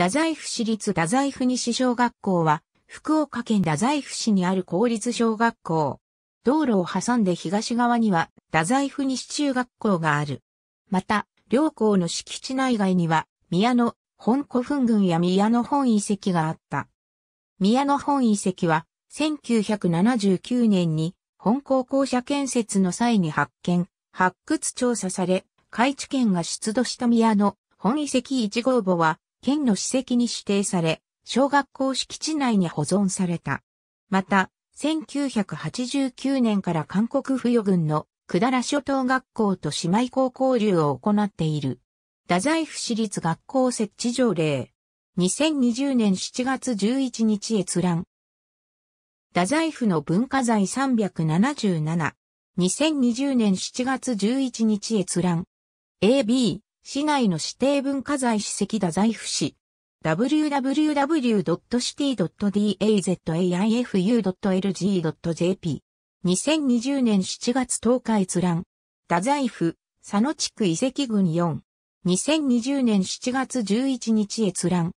太宰府市立太宰府西小学校は、福岡県太宰府市にある公立小学校。道路を挟んで東側には、太宰府西中学校がある。また、両校の敷地内外には、宮野、本古墳群や宮野本遺跡があった。宮野本遺跡は、1979年に、本校校舎建設の際に発見、発掘調査され、海地県が出土した宮野、本遺跡1号墓は、県の史跡に指定され、小学校敷地内に保存された。また、1989年から韓国扶与軍のだら諸島学校と姉妹校交流を行っている。太宰府市立学校設置条例。2020年7月11日閲覧。太宰府の文化財377。2020年7月11日閲覧。AB 市内の指定文化財史跡太宰府市。www.city.dazaifu.lg.jp 2020年7月10日閲覧。太宰府、佐野地区遺跡群4。2020年7月11日閲覧。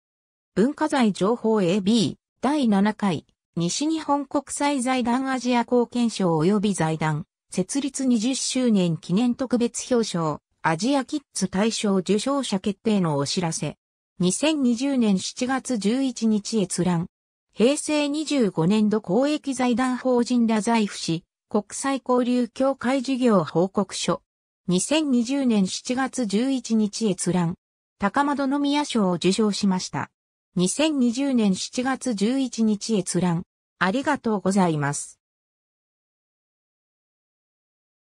文化財情報 AB 第7回西日本国際財団アジア貢献賞及び財団設立20周年記念特別表彰アジアキッズ大賞受賞者決定のお知らせ。2020年7月11日閲覧。平成25年度公益財団法人ら財布市国際交流協会事業報告書。2020年7月11日閲覧。高円宮賞を受賞しました。2020年7月11日閲覧。ありがとうございます。